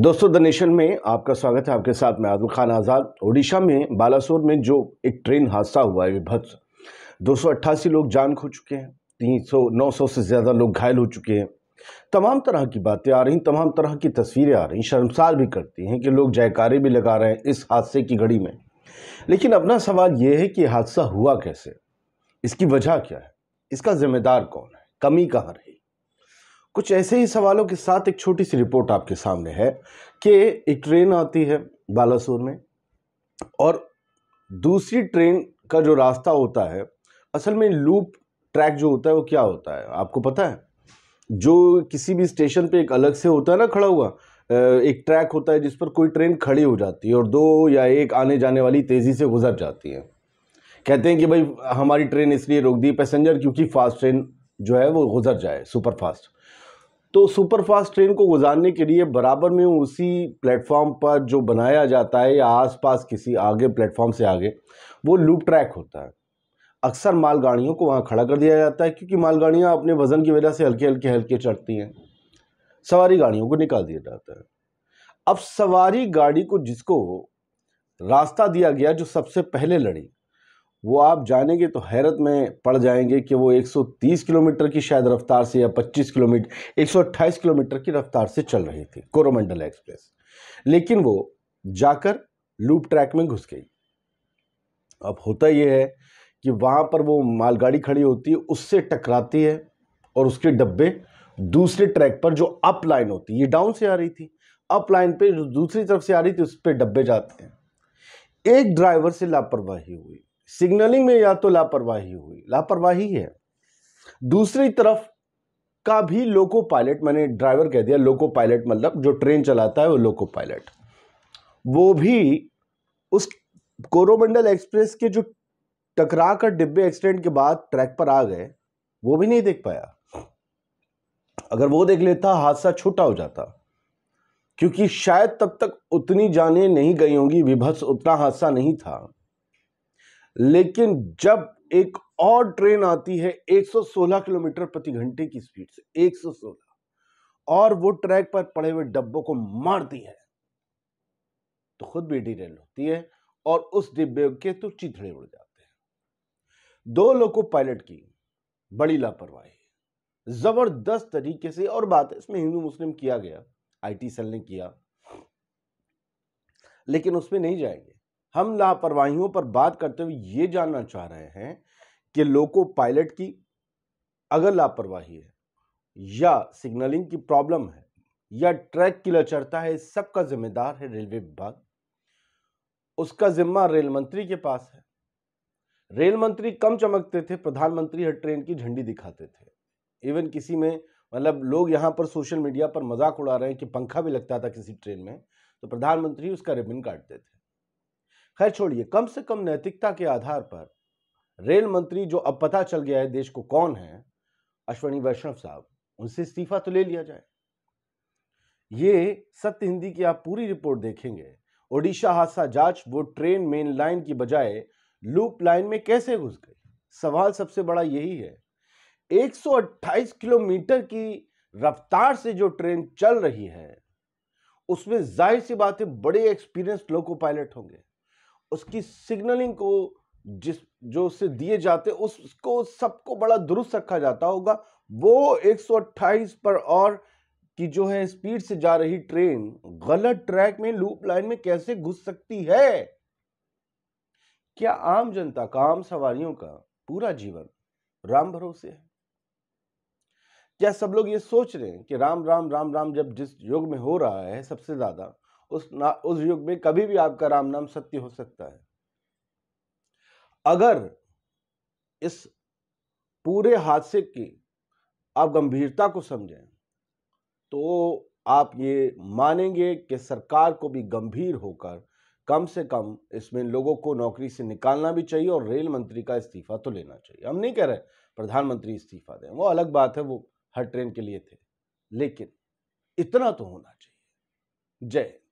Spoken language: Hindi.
दोस्तों द नेशन में आपका स्वागत है आपके साथ मैं आजम खान आज़ाद ओडिशा में बालासोर में जो एक ट्रेन हादसा हुआ है विभत्स दो लोग जान खो चुके हैं तीन सौ नौ सौ से ज़्यादा लोग घायल हो चुके हैं तमाम तरह की बातें आ रही तमाम तरह की तस्वीरें आ रही शर्मसार भी करती हैं कि लोग जयकारे भी लगा रहे हैं इस हादसे की घड़ी में लेकिन अपना सवाल ये है कि हादसा हुआ कैसे इसकी वजह क्या है इसका जिम्मेदार कौन है कमी कहाँ रही कुछ ऐसे ही सवालों के साथ एक छोटी सी रिपोर्ट आपके सामने है कि एक ट्रेन आती है बालासोर में और दूसरी ट्रेन का जो रास्ता होता है असल में लूप ट्रैक जो होता है वो क्या होता है आपको पता है जो किसी भी स्टेशन पे एक अलग से होता है ना खड़ा हुआ एक ट्रैक होता है जिस पर कोई ट्रेन खड़ी हो जाती है और दो या एक आने जाने वाली तेज़ी से गुजर जाती है कहते हैं कि भाई हमारी ट्रेन इसलिए रोक दी पैसेंजर क्योंकि फास्ट ट्रेन जो है वो गुजर जाए सुपर फास्ट तो सुपरफास्ट ट्रेन को गुजारने के लिए बराबर में उसी प्लेटफॉर्म पर जो बनाया जाता है या आस किसी आगे प्लेटफॉर्म से आगे वो लूप ट्रैक होता है अक्सर मालगाड़ियों को वहाँ खड़ा कर दिया जाता है क्योंकि मालगाड़ियाँ अपने वज़न की वजह से हल्के हल्के हल्के चढ़ती हैं सवारी गाड़ियों को निकाल दिया जाता है अब सवारी गाड़ी को जिसको रास्ता दिया गया जो सबसे पहले लड़ी वो आप जानेंगे तो हैरत में पड़ जाएंगे कि वो 130 किलोमीटर की शायद रफ्तार से या 25 किलोमीटर 128 किलोमीटर की रफ्तार से चल रही थी कोरोमंडल एक्सप्रेस लेकिन वो जाकर लूप ट्रैक में घुस गई अब होता यह है कि वहाँ पर वो मालगाड़ी खड़ी होती है उससे टकराती है और उसके डब्बे दूसरे ट्रैक पर जो अप लाइन होती है ये डाउन से आ रही थी अप लाइन पर जो दूसरी तरफ से आ रही थी उस पर डब्बे जाते हैं एक ड्राइवर से लापरवाही हुई सिग्नलिंग में या तो लापरवाही हुई लापरवाही है दूसरी तरफ का भी लोको पायलट मैंने ड्राइवर कह दिया लोको पायलट मतलब जो ट्रेन चलाता है वो लोको पायलट वो भी उस कोरोमंडल एक्सप्रेस के जो टकरा कर डिब्बे एक्सीडेंट के बाद ट्रैक पर आ गए वो भी नहीं देख पाया अगर वो देख लेता हादसा छोटा हो जाता क्योंकि शायद तब तक उतनी जाने नहीं गई होंगी विभत्स उतना हादसा नहीं था लेकिन जब एक और ट्रेन आती है 116 किलोमीटर प्रति घंटे की स्पीड से 116 और वो ट्रैक पर पड़े हुए डब्बों को मारती है तो खुद भी डिटेल होती है और उस डिब्बे के तो चिथड़े उड़ जाते हैं दो लोग को पायलट की बड़ी लापरवाही जबरदस्त तरीके से और बात है इसमें हिंदू मुस्लिम किया गया आईटी सेल ने किया लेकिन उसमें नहीं जाएंगे हम लापरवाहियों पर बात करते हुए ये जानना चाह रहे हैं कि लोको पायलट की अगर लापरवाही है या सिग्नलिंग की प्रॉब्लम है या ट्रैक की लचरता है सबका जिम्मेदार है रेलवे विभाग उसका जिम्मा रेल मंत्री के पास है रेल मंत्री कम चमकते थे प्रधानमंत्री हर ट्रेन की झंडी दिखाते थे इवन किसी में मतलब लोग यहाँ पर सोशल मीडिया पर मजाक उड़ा रहे हैं कि पंखा भी लगता था किसी ट्रेन में तो प्रधानमंत्री उसका रिबिन काटते थे खैर छोड़िए कम से कम नैतिकता के आधार पर रेल मंत्री जो अब पता चल गया है देश को कौन है अश्वनी वैष्णव साहब उनसे इस्तीफा तो ले लिया जाए ये सत्य हिंदी की आप पूरी रिपोर्ट देखेंगे ओडिशा हादसा जांच वो ट्रेन मेन लाइन की बजाय लूप लाइन में कैसे घुस गई सवाल सबसे बड़ा यही है 128 किलोमीटर की रफ्तार से जो ट्रेन चल रही है उसमें जाहिर सी बात है बड़े एक्सपीरियंस लोको पायलट होंगे उसकी सिग्नलिंग को जिस जो उससे दिए जाते उसको सबको बड़ा दुरुस्त रखा जाता होगा वो 128 पर और कि जो है स्पीड से जा रही ट्रेन गलत ट्रैक में लूप लाइन में कैसे घुस सकती है क्या आम जनता का आम सवारियों का पूरा जीवन राम भरोसे है क्या सब लोग ये सोच रहे हैं कि राम राम राम राम जब जिस युग में हो रहा है सबसे ज्यादा उस ना उस युग में कभी भी आपका राम नाम सत्य हो सकता है अगर इस पूरे हादसे की आप गंभीरता को समझें तो आप ये मानेंगे कि सरकार को भी गंभीर होकर कम से कम इसमें लोगों को नौकरी से निकालना भी चाहिए और रेल मंत्री का इस्तीफा तो लेना चाहिए हम नहीं कह रहे प्रधानमंत्री इस्तीफा दें वो अलग बात है वो हर ट्रेन के लिए थे लेकिन इतना तो होना चाहिए जय हिंद